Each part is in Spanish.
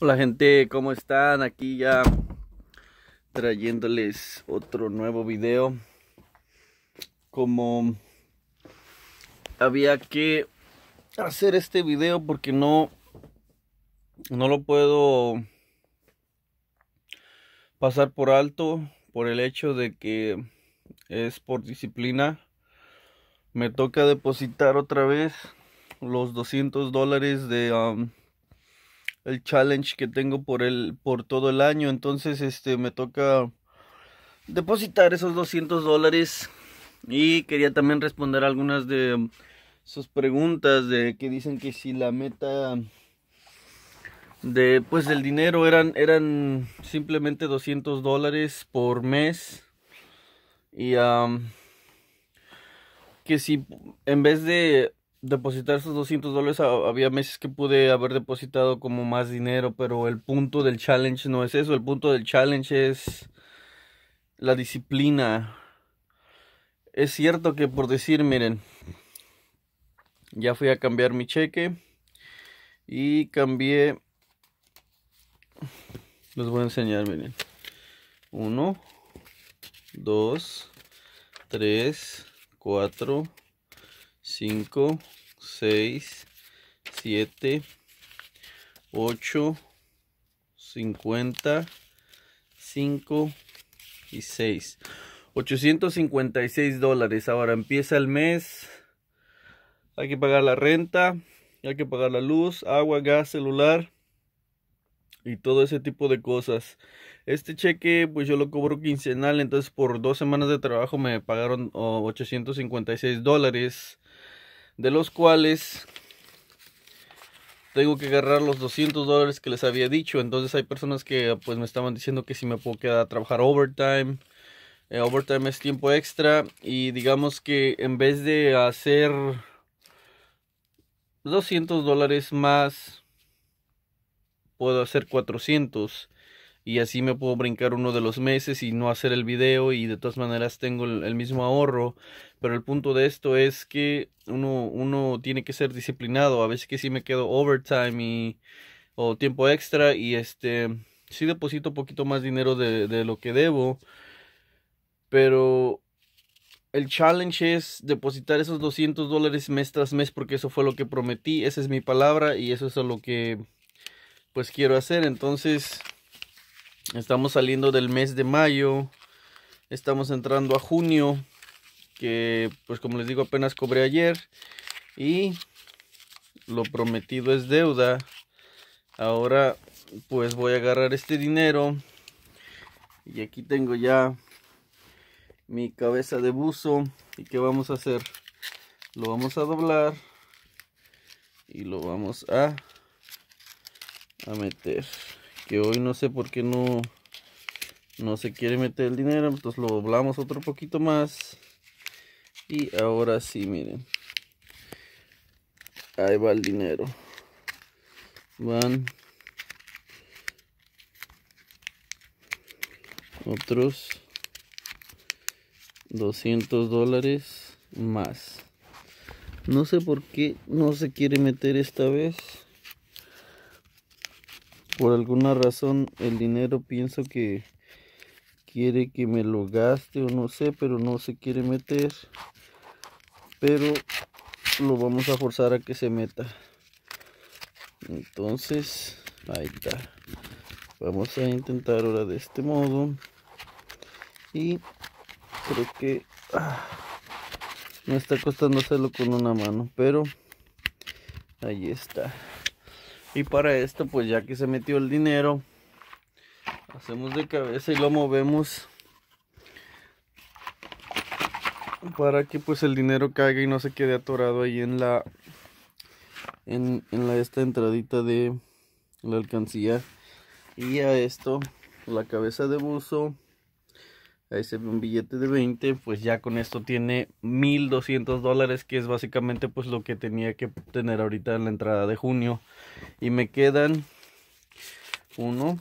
Hola gente, ¿cómo están? Aquí ya trayéndoles otro nuevo video. Como había que hacer este video porque no no lo puedo pasar por alto por el hecho de que es por disciplina. Me toca depositar otra vez los 200 dólares de um, el challenge que tengo por el por todo el año entonces este me toca depositar esos 200 dólares y quería también responder algunas de sus preguntas de que dicen que si la meta de pues del dinero eran eran simplemente 200 dólares por mes y que si en vez de depositar esos 200 dólares. Había meses que pude haber depositado como más dinero, pero el punto del challenge no es eso. El punto del challenge es la disciplina. Es cierto que por decir, miren, ya fui a cambiar mi cheque y cambié. Les voy a enseñar, miren. Uno, dos, tres, cuatro, 5, 6, 7, 8, 50, 5 y 6. 856 dólares. Ahora empieza el mes. Hay que pagar la renta. Hay que pagar la luz, agua, gas, celular. Y todo ese tipo de cosas. Este cheque pues yo lo cobro quincenal. Entonces por dos semanas de trabajo me pagaron 856 dólares de los cuales tengo que agarrar los 200 dólares que les había dicho. Entonces hay personas que pues me estaban diciendo que si me puedo quedar a trabajar overtime. Eh, overtime es tiempo extra y digamos que en vez de hacer 200 dólares más, puedo hacer 400 y así me puedo brincar uno de los meses y no hacer el video y de todas maneras tengo el, mismo ahorro. Pero el punto de esto es que uno, uno tiene que ser disciplinado. A veces que sí me quedo overtime y, o tiempo extra y este sí deposito un poquito más dinero de, lo que debo. Pero el challenge es depositar esos 200 dólares mes tras mes porque eso fue lo que prometí, esa es mi palabra y eso es lo que pues quiero hacer. Entonces, Estamos saliendo del mes de mayo. Estamos entrando a junio. Que pues como les digo apenas cobré ayer. Y lo prometido es deuda. Ahora pues voy a agarrar este dinero. Y aquí tengo ya mi cabeza de buzo. ¿Y qué vamos a hacer? Lo vamos a doblar. Y lo vamos a, a meter que hoy no sé por qué no, no se quiere meter el dinero. Entonces lo doblamos otro poquito más. Y ahora sí, miren. Ahí va el dinero. Van otros 200 dólares más. No sé por qué no se quiere meter esta vez por alguna razón el dinero pienso que quiere que me lo gaste o no sé, pero no se quiere meter. Pero lo vamos a forzar a que se meta. Entonces, ahí está. Vamos a intentar ahora de este modo. Y creo que ah, me está costando hacerlo con una mano, pero ahí está. Y para esto, pues ya que se metió el dinero, hacemos de cabeza y lo movemos para que pues el dinero caiga y no se quede atorado ahí en la en, la esta entradita de la alcancía y a esto la cabeza de buzo ahí se un billete de 20, pues ya con esto tiene 1200 dólares, que es básicamente pues lo que tenía que tener ahorita en la entrada de junio. Y me quedan 1,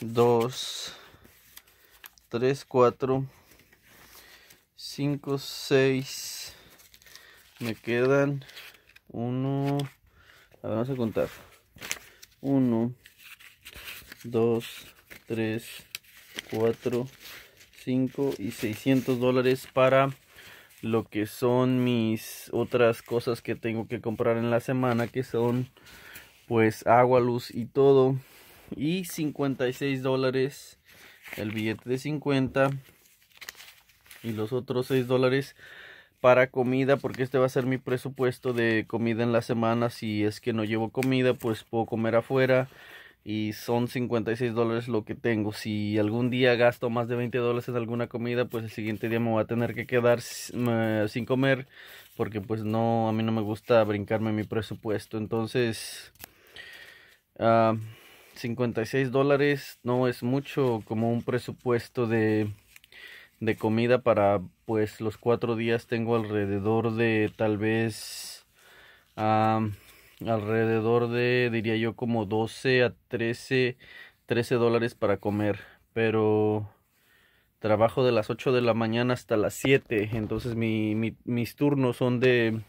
2, 3, 4, 5, 6, me quedan 1, vamos a contar, 1, 2, 3, 4, 5 y 600 dólares para lo que son mis otras cosas que tengo que comprar en la semana que son pues agua, luz y todo y 56 dólares el billete de 50 y los otros 6 dólares para comida porque este va a ser mi presupuesto de comida en la semana si es que no llevo comida pues puedo comer afuera y son 56 dólares lo que tengo. Si algún día gasto más de 20 dólares en alguna comida, pues el siguiente día me voy a tener que quedar sin comer porque pues no, a mí no me gusta brincarme mi presupuesto. Entonces, ah, y 56 dólares no es mucho como un presupuesto de, de comida para pues los cuatro días tengo alrededor de tal vez... Ah, alrededor de, diría yo, como 12 a 13, 13 dólares para comer. Pero trabajo de las 8 de la mañana hasta las 7. Entonces mi, mis turnos son de,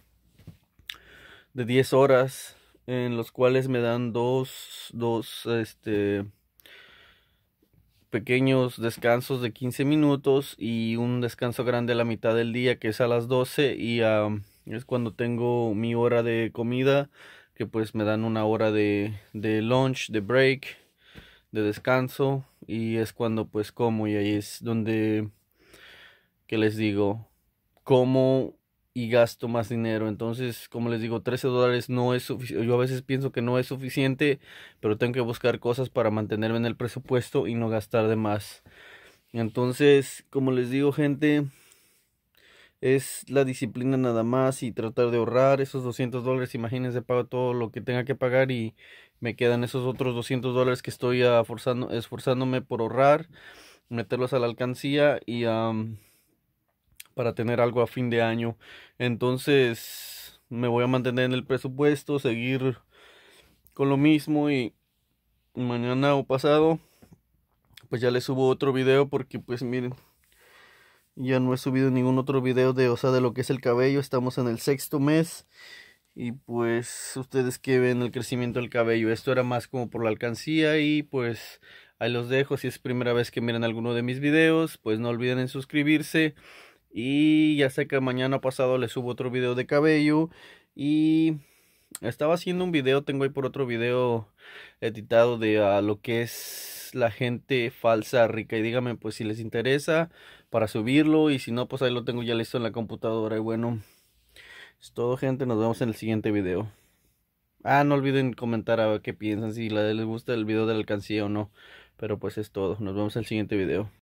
de 10 horas, en los cuales me dan dos, dos, este pequeños descansos de 15 minutos y un descanso grande a la mitad del día que es a las 12 y es cuando tengo mi hora de comida que pues me dan una hora de, de lunch, de break, de descanso y es cuando pues como y ahí es donde que les digo como y gasto más dinero entonces como les digo 13 dólares no es suficiente yo a veces pienso que no es suficiente pero tengo que buscar cosas para mantenerme en el presupuesto y no gastar de más entonces como les digo gente es la disciplina nada más y tratar de ahorrar esos 200 dólares. Imagínense, pago todo lo que tenga que pagar y me quedan esos otros 200 dólares que estoy esforzándome por ahorrar, meterlos a la alcancía y para tener algo a fin de año. Entonces me voy a mantener en el presupuesto, seguir con lo mismo y mañana o pasado pues ya les subo otro video porque pues miren ya no he subido ningún otro video de, o sea, de lo que es el cabello. Estamos en el sexto mes. Y pues ustedes que ven el crecimiento del cabello. Esto era más como por la alcancía y pues ahí los dejo. Si es primera vez que miran alguno de mis videos, pues no olviden en suscribirse. Y ya sé que mañana pasado les subo otro video de cabello. Y estaba haciendo un video, tengo ahí por otro video editado de a ah, lo que es la gente falsa rica. Y díganme pues si les interesa para subirlo y si no, pues ahí lo tengo ya listo en la computadora. Y bueno, es todo gente, nos vemos en el siguiente video. Ah, no olviden comentar a qué piensan, si les gusta el video Del la alcancía o no. Pero pues es todo, nos vemos en el siguiente video.